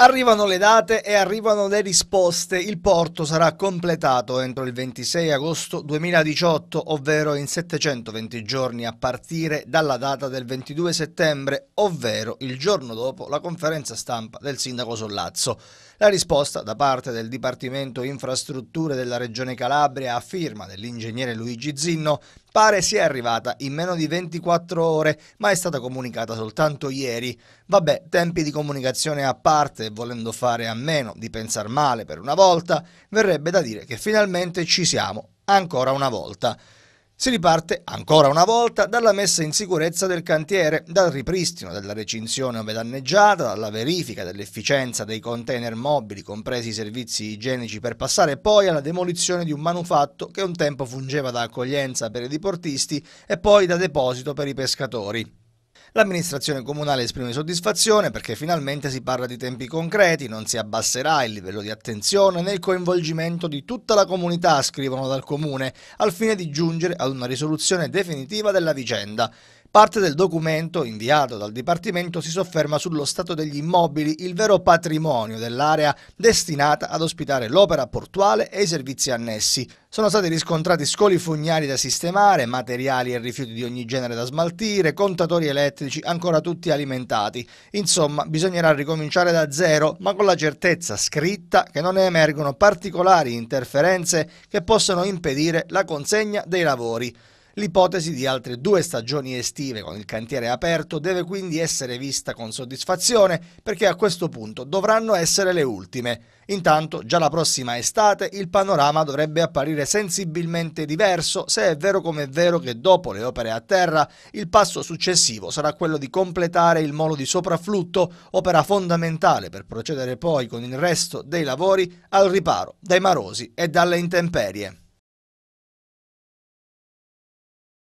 Arrivano le date e arrivano le risposte. Il porto sarà completato entro il 26 agosto 2018, ovvero in 720 giorni a partire dalla data del 22 settembre, ovvero il giorno dopo la conferenza stampa del sindaco Sollazzo. La risposta da parte del Dipartimento Infrastrutture della Regione Calabria a firma dell'ingegnere Luigi Zinno pare sia arrivata in meno di 24 ore, ma è stata comunicata soltanto ieri. Vabbè, tempi di comunicazione a parte, volendo fare a meno di pensare male per una volta, verrebbe da dire che finalmente ci siamo, ancora una volta. Si riparte ancora una volta dalla messa in sicurezza del cantiere, dal ripristino della recinzione ove danneggiata, dalla verifica dell'efficienza dei container mobili, compresi i servizi igienici, per passare poi alla demolizione di un manufatto che un tempo fungeva da accoglienza per i diportisti e poi da deposito per i pescatori. L'amministrazione comunale esprime soddisfazione perché finalmente si parla di tempi concreti, non si abbasserà il livello di attenzione nel coinvolgimento di tutta la comunità, scrivono dal comune, al fine di giungere ad una risoluzione definitiva della vicenda. Parte del documento inviato dal Dipartimento si sofferma sullo stato degli immobili, il vero patrimonio dell'area destinata ad ospitare l'opera portuale e i servizi annessi. Sono stati riscontrati scoli fognari da sistemare, materiali e rifiuti di ogni genere da smaltire, contatori elettrici ancora tutti alimentati. Insomma, bisognerà ricominciare da zero, ma con la certezza scritta che non emergono particolari interferenze che possano impedire la consegna dei lavori. L'ipotesi di altre due stagioni estive con il cantiere aperto deve quindi essere vista con soddisfazione perché a questo punto dovranno essere le ultime. Intanto già la prossima estate il panorama dovrebbe apparire sensibilmente diverso se è vero come è vero che dopo le opere a terra il passo successivo sarà quello di completare il molo di soprafflutto, opera fondamentale per procedere poi con il resto dei lavori al riparo dai marosi e dalle intemperie.